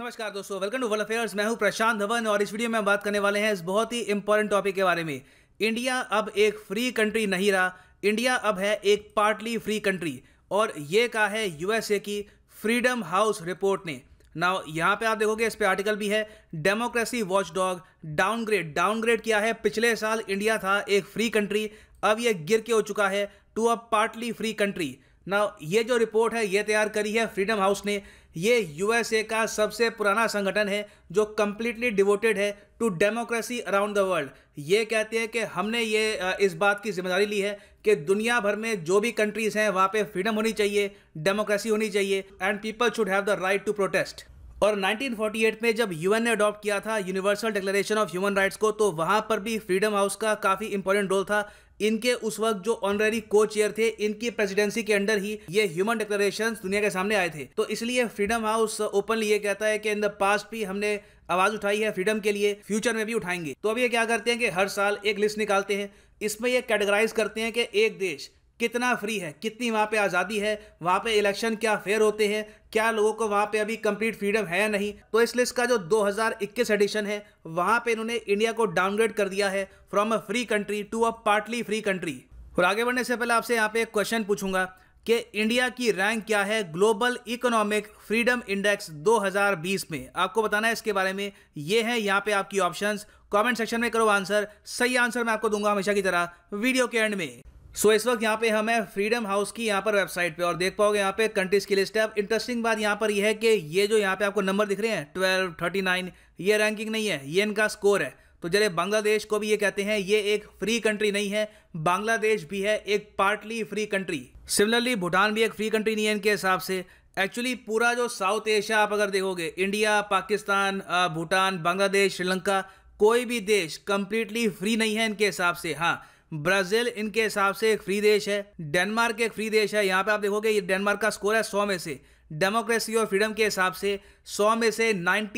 नमस्कार दोस्तों welcome to world affairs मैं हूं प्रशांत धवन और इस वीडियो में हम बात करने वाले हैं इस बहुत ही इंपॉर्टेंट टॉपिक के बारे में इंडिया अब एक फ्री कंट्री नहीं रहा इंडिया अब है एक पार्टली फ्री कंट्री और ये कहा है यूएसए की फ्रीडम हाउस रिपोर्ट ने नाउ यहाँ पे आप देखोगे इस पे आर्टिकल भी है democracy watchdog downgrade downgrade किया है पिछले साल इंडिया था एक फ्री कंट्री अब ये गिर के हो चुका है to a partly free country ना ये जो रिपोर्ट है ये तैयार करी है फ्रीडम हाउस ने ये यूएसए का सबसे पुराना संगठन है जो कम्प्लीटली डिवोटेड है to democracy around the world ये कहते हैं कि हमने ये इस बात की जिम्मेदारी ली है कि दुनिया भर में जो भी कंट्रीज़ हैं वहाँ पे फ्रीडम होनी चाहिए डेमोक्रेसी होनी चाहिए and people should have the right to protest और 1948 में जब यूएन ने अडॉप्ट किया था universal declaration of human rights को तो वहाँ पर भी फ्रीडम हाउस का काफ़ी इंपॉर्टेंट रोल था इनके उस वक्त जो ऑनरेरी को चेयर थे इनकी प्रेसिडेंसी के अंडर ही ये ह्यूमन डिक्लेरेशन दुनिया के सामने आए थे तो इसलिए फ्रीडम हाउस ओपनली ये कहता है कि इन द पास्ट भी हमने आवाज उठाई है फ्रीडम के लिए फ्यूचर में भी उठाएंगे तो अब ये क्या करते हैं कि हर साल एक लिस्ट निकालते हैं इसमें ये कैटेगराइज करते हैं कि एक देश कितना फ्री है कितनी वहाँ पे आज़ादी है वहाँ पे इलेक्शन क्या फेयर होते हैं क्या लोगों को वहाँ पे अभी कंप्लीट फ्रीडम है नहीं तो इस लिस्ट का जो 2021 एडिशन है वहाँ पे इन्होंने इंडिया को डाउनग्रेड कर दिया है from a free country to a partly free country और आगे बढ़ने से पहले आपसे यहाँ पे एक क्वेश्चन पूछूंगा कि इंडिया की रैंक क्या है ग्लोबल इकोनॉमिक फ्रीडम इंडेक्स 2020 में आपको बताना है इसके बारे में ये है यहाँ पे आपकी ऑप्शंस कमेंट सेक्शन में करो आंसर सही आंसर मैं आपको दूंगा हमेशा की तरह वीडियो के एंड में सो so, इस वक्त यहाँ पे हम है फ्रीडम हाउस की यहाँ पर वेबसाइट पे और देख पाओगे यहाँ पे कंट्रीज की लिस्ट है अब इंटरेस्टिंग बात यहाँ पर यह है कि ये जो यहाँ पे आपको नंबर दिख रहे हैं ट्वेल्व थर्टी नाइन ये रैंकिंग नहीं है ये इनका स्कोर है तो जरे बांग्लादेश को भी ये कहते हैं ये एक फ्री कंट्री नहीं है बांग्लादेश भी है एक partly free country similarly Bhutan भी एक फ्री कंट्री नहीं है इनके हिसाब से एक्चुअली पूरा जो साउथ एशिया आप अगर देखोगे इंडिया पाकिस्तान भूटान बांग्लादेश श्रीलंका कोई भी देश कंप्लीटली फ्री नहीं है इनके हिसाब से हाँ ब्राजील इनके हिसाब से एक फ्री देश है डेनमार्क एक फ्री देश है यहाँ पे आप देखोगे ये डेनमार्क का स्कोर है सौ में से डेमोक्रेसी और फ्रीडम के हिसाब से सौ में से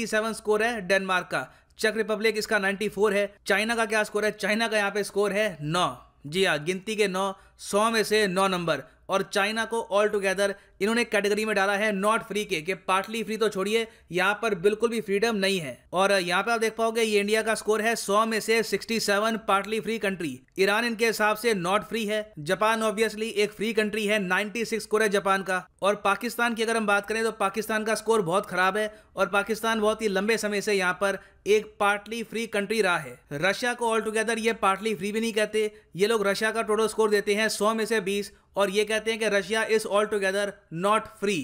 सेवन स्कोर है डेनमार्क का चेक रिपब्लिक इसका फोर है चाइना का क्या स्कोर है चाइना का यहाँ पे स्कोर है नौ जी हाँ गिनती के नौ सौ में से नौ नंबर और चाइना को ऑल टुगेदर इन्होंने कैटेगरी में डाला है नॉट फ्री के कि पार्टली फ्री तो छोड़िए यहाँ पर बिल्कुल भी फ्रीडम नहीं है और यहाँ पर आप देख पाओगे ये इंडिया का स्कोर है सौ में से sixty seven partly free country Iran इनके हिसाब से नॉट फ्री है जापान ऑब्वियसली एक फ्री कंट्री है नाइनटी सिक्स स्कोर है जापान का और पाकिस्तान की अगर हम बात करें तो पाकिस्तान का स्कोर बहुत खराब है और पाकिस्तान बहुत ही लंबे समय से यहाँ पर एक पार्टली फ्री कंट्री रहा है रशिया को ऑल टुगेदर ये पार्टली फ्री भी नहीं कहते ये लोग रशिया का टोटल स्कोर देते हैं 100 में से 20 और ये कहते हैं कि Russia is all together not free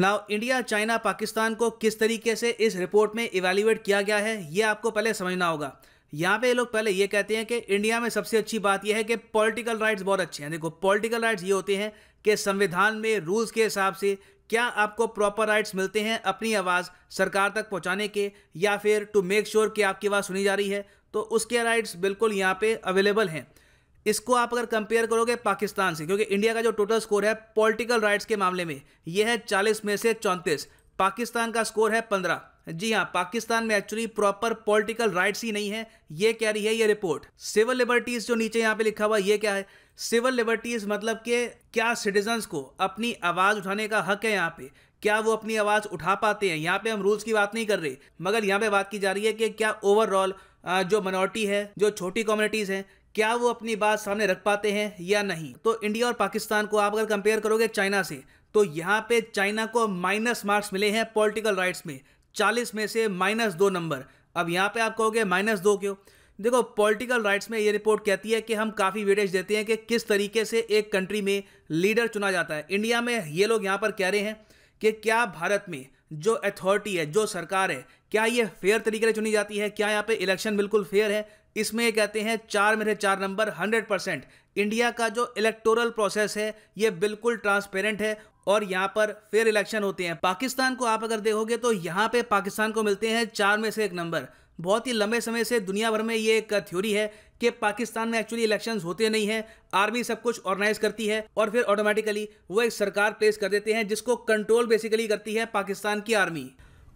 now India China Pakistan को किस तरीके से इस रिपोर्ट में इवेल्यूएट किया गया है ये आपको पहले समझना होगा यहाँ पे लोग पहले ये कहते हैं कि इंडिया में सबसे अच्छी बात यह है कि पॉलिटिकल राइट्स बहुत अच्छे हैं देखो पॉलिटिकल राइट्स ये होते हैं कि संविधान में रूल्स के हिसाब से क्या आपको प्रॉपर राइट्स मिलते हैं अपनी आवाज़ सरकार तक पहुँचाने के या फिर टू मेक श्योर कि आपकी आवाज़ सुनी जा रही है तो उसके राइट्स बिल्कुल यहाँ पर अवेलेबल हैं इसको आप अगर कंपेयर करोगे पाकिस्तान से क्योंकि इंडिया का जो टोटल स्कोर है पॉलिटिकल राइट्स के मामले में यह है चालीस में से चौंतीस पाकिस्तान का स्कोर है पंद्रह जी हाँ पाकिस्तान में एक्चुअली प्रॉपर पॉलिटिकल राइट्स ही नहीं है ये कह रही है ये रिपोर्ट सिविल लिबर्टीज जो नीचे यहाँ पे लिखा हुआ ये क्या है सिविल लिबर्टीज मतलब के क्या सिटीजन्स को अपनी आवाज उठाने का हक है यहाँ पे क्या वो अपनी आवाज उठा पाते हैं यहाँ पे हम रूल्स की बात नहीं कर रहे मगर यहाँ पे बात की जा रही है कि क्या ओवरऑल जो मनोरिटी है जो छोटी कम्युनिटीज़ हैं क्या वो अपनी बात सामने रख पाते हैं या नहीं तो इंडिया और पाकिस्तान को आप अगर कंपेयर करोगे चाइना से तो यहाँ पे चाइना को माइनस मार्क्स मिले हैं पॉलिटिकल राइट्स में चालीस में से माइनस दो नंबर अब यहाँ पे आप कहोगे माइनस दो क्यों देखो पॉलिटिकल राइट्स में ये रिपोर्ट कहती है कि हम काफ़ी वेटेज देते हैं कि किस तरीके से एक कंट्री में लीडर चुना जाता है इंडिया में ये लोग यहाँ पर कह रहे हैं कि क्या भारत में जो अथॉरिटी है जो सरकार है क्या ये फेयर तरीके से चुनी जाती है क्या यहाँ पे इलेक्शन बिल्कुल फेयर है इसमें ये कहते हैं चार मेरे चार नंबर हंड्रेड परसेंट इंडिया का जो इलेक्टोरल प्रोसेस है ये बिल्कुल ट्रांसपेरेंट है और यहाँ पर फेयर इलेक्शन होते हैं पाकिस्तान को आप अगर देखोगे तो यहाँ पे पाकिस्तान को मिलते हैं चार में से एक नंबर बहुत ही लंबे समय से दुनिया भर में ये एक थ्योरी है कि पाकिस्तान में एक्चुअली इलेक्शंस होते नहीं हैं आर्मी सब कुछ ऑर्गेनाइज करती है और फिर ऑटोमेटिकली वो एक सरकार प्लेस कर देते हैं जिसको कंट्रोल बेसिकली करती है पाकिस्तान की आर्मी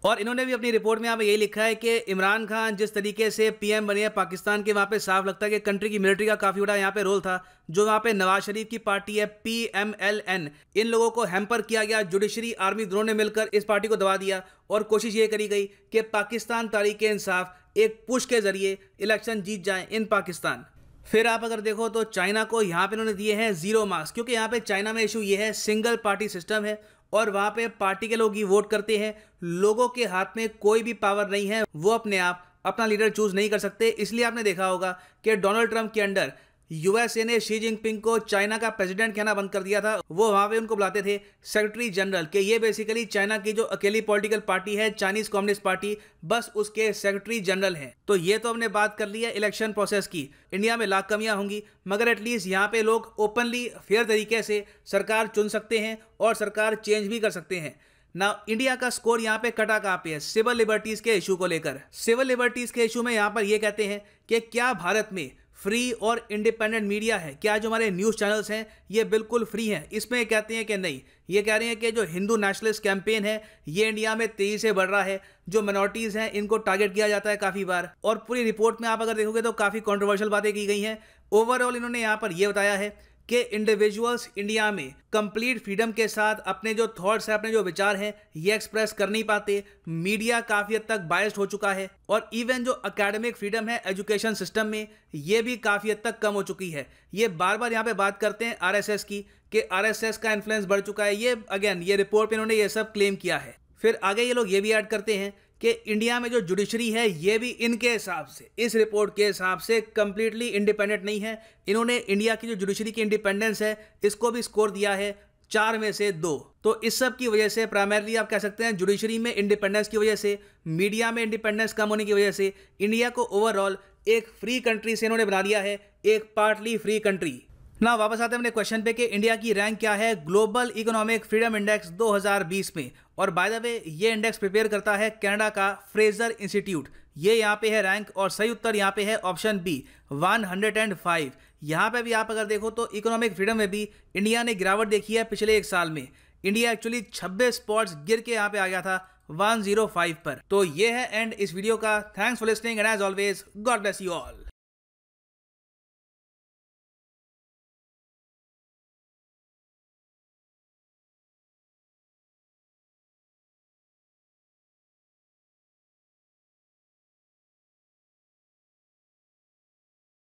और इन्होंने भी अपनी रिपोर्ट में यहाँ पे यही लिखा है कि इमरान खान जिस तरीके से पीएम बने हैं पाकिस्तान के वहाँ पे साफ लगता है कि कंट्री की मिलिट्री का काफ़ी बड़ा यहाँ पे रोल था जो वहाँ पे नवाज शरीफ की पार्टी है पीएमएलएन इन लोगों को हैम्पर किया गया जुडिशरी आर्मी दोनों ने मिलकर इस पार्टी को दबा दिया और कोशिश ये करी गई कि पाकिस्तान तारीख इंसाफ एक पुश के जरिए इलेक्शन जीत जाए इन पाकिस्तान फिर आप अगर देखो तो चाइना को यहाँ पे इन्होंने दिए हैं जीरो मार्क्स क्योंकि यहाँ पे चाइना में इशू ये है सिंगल पार्टी सिस्टम है और वहां पे पार्टी के लोग ही वोट करते हैं लोगों के हाथ में कोई भी पावर नहीं है वो अपने आप अपना लीडर चूज नहीं कर सकते इसलिए आपने देखा होगा कि डोनाल्ड ट्रंप के अंडर यूएसए ने शी जिनपिंग को चाइना का प्रेसिडेंट कहना बंद कर दिया था वो वहां पे उनको बुलाते थे सेक्रेटरी जनरल कि ये बेसिकली चाइना की जो अकेली पॉलिटिकल पार्टी है चाइनीज कम्युनिस्ट पार्टी बस उसके सेक्रेटरी जनरल हैं तो ये तो हमने बात कर ली है इलेक्शन प्रोसेस की इंडिया में लाख कमियां होंगी मगर एटलीस्ट यहाँ पे लोग ओपनली फेयर तरीके से सरकार चुन सकते हैं और सरकार चेंज भी कर सकते हैं ना इंडिया का स्कोर यहाँ पे कटा कहाँ पे है सिविल लिबर्टीज के इशू को लेकर सिविल लिबर्टीज के इशू में यहाँ पर यह कहते हैं कि क्या भारत में फ्री और इंडिपेंडेंट मीडिया है क्या जो हमारे न्यूज़ चैनल्स हैं ये बिल्कुल फ्री हैं इसमें कहते हैं कि नहीं ये कह रहे हैं कि जो हिंदू नेशनलिस्ट कैंपेन है ये इंडिया में तेज़ी से बढ़ रहा है जो माइनॉरिटीज़ हैं इनको टारगेट किया जाता है काफ़ी बार और पूरी रिपोर्ट में आप अगर देखोगे तो काफ़ी कॉन्ट्रोवर्शियल बातें की गई हैं ओवरऑल इन्होंने यहाँ पर यह बताया है कि इंडिविजुअल्स इंडिया में कंप्लीट फ्रीडम के साथ अपने जो थॉट्स हैं अपने जो विचार हैं ये एक्सप्रेस कर नहीं पाते मीडिया काफ़ी हद तक बायस्ड हो चुका है और इवन जो अकेडमिक फ्रीडम है एजुकेशन सिस्टम में ये भी काफ़ी हद तक कम हो चुकी है ये बार बार यहाँ पे बात करते हैं आरएसएस की कि आरएसएस का इन्फ्लुएंस बढ़ चुका है ये अगेन ये रिपोर्ट पर इन्होंने ये सब क्लेम किया है फिर आगे ये लोग ये भी ऐड करते हैं कि इंडिया में जो जुडिशरी है ये भी इनके हिसाब से इस रिपोर्ट के हिसाब से कम्प्लीटली इंडिपेंडेंट नहीं है इन्होंने इंडिया की जो जुडिशरी की इंडिपेंडेंस है इसको भी स्कोर दिया है चार में से दो तो इस सब की वजह से प्राइमरली आप कह सकते हैं जुडिशरी में इंडिपेंडेंस की वजह से मीडिया में इंडिपेंडेंस कम होने की वजह से इंडिया को ओवरऑल एक फ्री कंट्री से इन्होंने बना दिया है एक पार्टली फ्री कंट्री ना वापस आते हैं अपने क्वेश्चन पे कि इंडिया की रैंक क्या है ग्लोबल इकोनॉमिक फ्रीडम इंडेक्स 2020 में और बाय द वे ये इंडेक्स प्रिपेयर करता है कनाडा का फ्रेजर इंस्टीट्यूट ये यहाँ पे है रैंक और सही उत्तर यहाँ पे है ऑप्शन बी 105 यहाँ पे भी आप अगर देखो तो इकोनॉमिक फ्रीडम में भी इंडिया ने गिरावट देखी है पिछले एक साल में इंडिया एक्चुअली 26 स्पॉट्स गिर के यहाँ पे आ गया था 105 पर तो ये है एंड इस वीडियो का thanks for listening and as always God bless you all